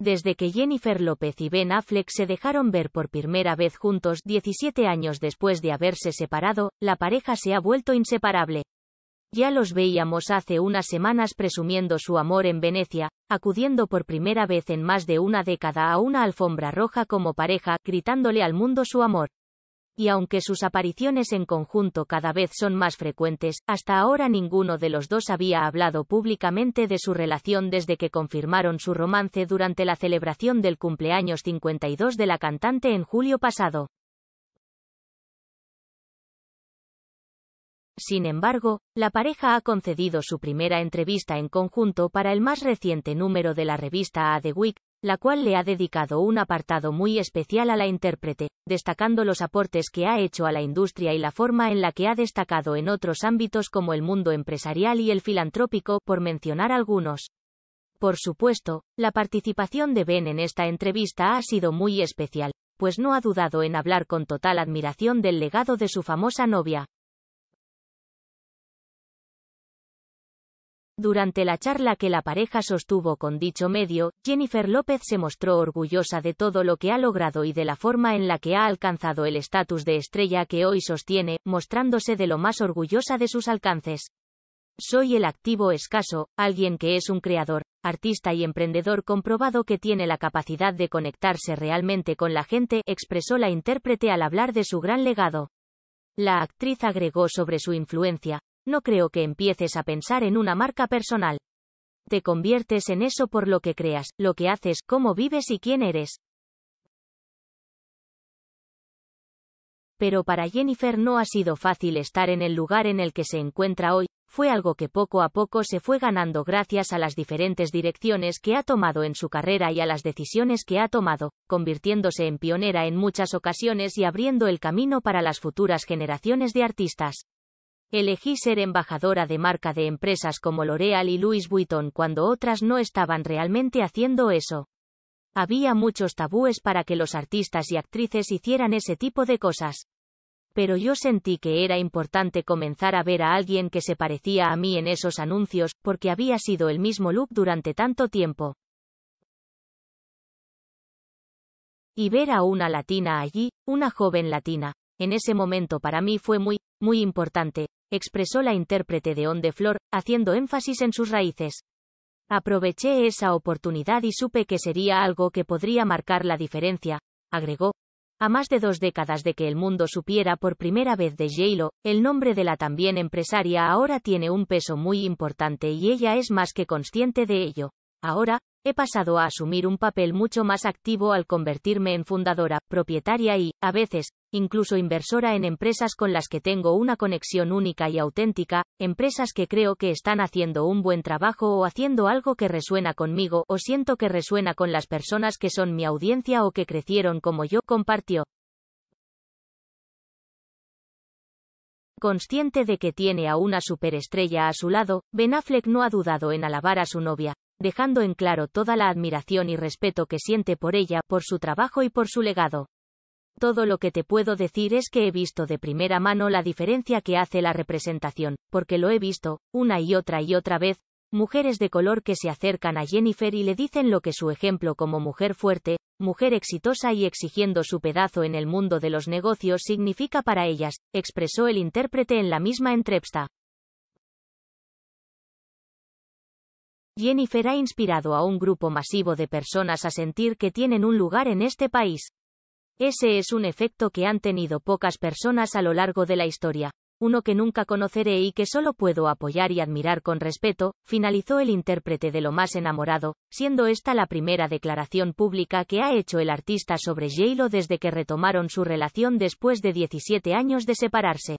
Desde que Jennifer López y Ben Affleck se dejaron ver por primera vez juntos 17 años después de haberse separado, la pareja se ha vuelto inseparable. Ya los veíamos hace unas semanas presumiendo su amor en Venecia, acudiendo por primera vez en más de una década a una alfombra roja como pareja, gritándole al mundo su amor y aunque sus apariciones en conjunto cada vez son más frecuentes, hasta ahora ninguno de los dos había hablado públicamente de su relación desde que confirmaron su romance durante la celebración del cumpleaños 52 de la cantante en julio pasado. Sin embargo, la pareja ha concedido su primera entrevista en conjunto para el más reciente número de la revista A The Week, la cual le ha dedicado un apartado muy especial a la intérprete, destacando los aportes que ha hecho a la industria y la forma en la que ha destacado en otros ámbitos como el mundo empresarial y el filantrópico, por mencionar algunos. Por supuesto, la participación de Ben en esta entrevista ha sido muy especial, pues no ha dudado en hablar con total admiración del legado de su famosa novia, Durante la charla que la pareja sostuvo con dicho medio, Jennifer López se mostró orgullosa de todo lo que ha logrado y de la forma en la que ha alcanzado el estatus de estrella que hoy sostiene, mostrándose de lo más orgullosa de sus alcances. Soy el activo escaso, alguien que es un creador, artista y emprendedor comprobado que tiene la capacidad de conectarse realmente con la gente, expresó la intérprete al hablar de su gran legado. La actriz agregó sobre su influencia, no creo que empieces a pensar en una marca personal. Te conviertes en eso por lo que creas, lo que haces, cómo vives y quién eres. Pero para Jennifer no ha sido fácil estar en el lugar en el que se encuentra hoy, fue algo que poco a poco se fue ganando gracias a las diferentes direcciones que ha tomado en su carrera y a las decisiones que ha tomado, convirtiéndose en pionera en muchas ocasiones y abriendo el camino para las futuras generaciones de artistas. Elegí ser embajadora de marca de empresas como L'Oréal y Louis Vuitton cuando otras no estaban realmente haciendo eso. Había muchos tabúes para que los artistas y actrices hicieran ese tipo de cosas. Pero yo sentí que era importante comenzar a ver a alguien que se parecía a mí en esos anuncios, porque había sido el mismo look durante tanto tiempo. Y ver a una latina allí, una joven latina, en ese momento para mí fue muy muy importante, expresó la intérprete de On the haciendo énfasis en sus raíces. Aproveché esa oportunidad y supe que sería algo que podría marcar la diferencia, agregó. A más de dos décadas de que el mundo supiera por primera vez de j el nombre de la también empresaria ahora tiene un peso muy importante y ella es más que consciente de ello. Ahora, he pasado a asumir un papel mucho más activo al convertirme en fundadora, propietaria y, a veces, incluso inversora en empresas con las que tengo una conexión única y auténtica, empresas que creo que están haciendo un buen trabajo o haciendo algo que resuena conmigo o siento que resuena con las personas que son mi audiencia o que crecieron como yo, compartió. Consciente de que tiene a una superestrella a su lado, Ben Affleck no ha dudado en alabar a su novia, dejando en claro toda la admiración y respeto que siente por ella, por su trabajo y por su legado. Todo lo que te puedo decir es que he visto de primera mano la diferencia que hace la representación, porque lo he visto, una y otra y otra vez, mujeres de color que se acercan a Jennifer y le dicen lo que su ejemplo como mujer fuerte, mujer exitosa y exigiendo su pedazo en el mundo de los negocios significa para ellas, expresó el intérprete en la misma entrevista. Jennifer ha inspirado a un grupo masivo de personas a sentir que tienen un lugar en este país. Ese es un efecto que han tenido pocas personas a lo largo de la historia, uno que nunca conoceré y que solo puedo apoyar y admirar con respeto, finalizó el intérprete de lo más enamorado, siendo esta la primera declaración pública que ha hecho el artista sobre j desde que retomaron su relación después de 17 años de separarse.